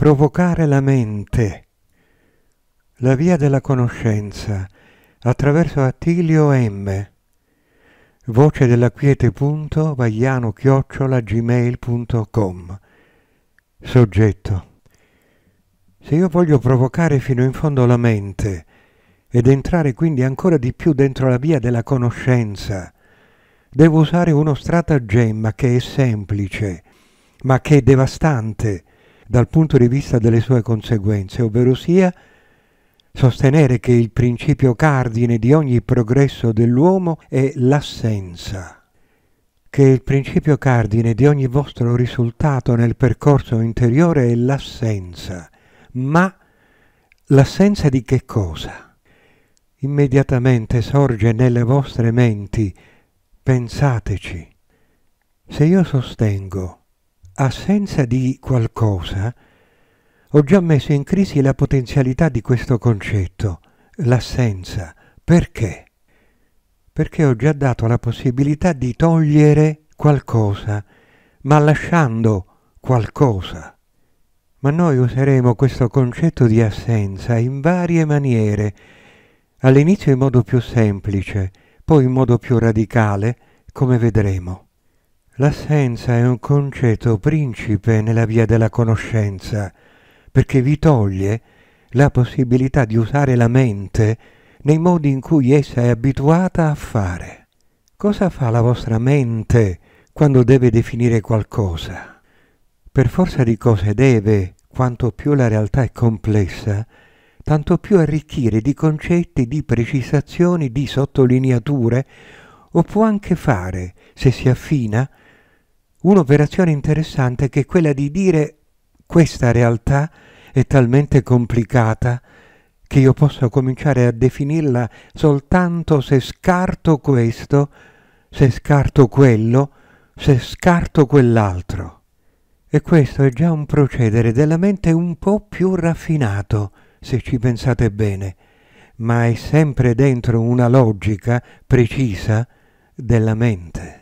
provocare la mente, la via della conoscenza, attraverso Attilio M. Voce della chiocciola gmailcom Soggetto Se io voglio provocare fino in fondo la mente ed entrare quindi ancora di più dentro la via della conoscenza, devo usare uno stratagemma che è semplice, ma che è devastante, dal punto di vista delle sue conseguenze, ovvero sia sostenere che il principio cardine di ogni progresso dell'uomo è l'assenza, che il principio cardine di ogni vostro risultato nel percorso interiore è l'assenza, ma l'assenza di che cosa? Immediatamente sorge nelle vostre menti, pensateci, se io sostengo assenza di qualcosa, ho già messo in crisi la potenzialità di questo concetto, l'assenza. Perché? Perché ho già dato la possibilità di togliere qualcosa, ma lasciando qualcosa. Ma noi useremo questo concetto di assenza in varie maniere, all'inizio in modo più semplice, poi in modo più radicale, come vedremo. L'assenza è un concetto principe nella via della conoscenza, perché vi toglie la possibilità di usare la mente nei modi in cui essa è abituata a fare. Cosa fa la vostra mente quando deve definire qualcosa? Per forza di cose deve, quanto più la realtà è complessa, tanto più arricchire di concetti, di precisazioni, di sottolineature, o può anche fare, se si affina, un'operazione interessante che è quella di dire questa realtà è talmente complicata che io posso cominciare a definirla soltanto se scarto questo, se scarto quello, se scarto quell'altro. E questo è già un procedere della mente un po' più raffinato, se ci pensate bene, ma è sempre dentro una logica precisa della mente.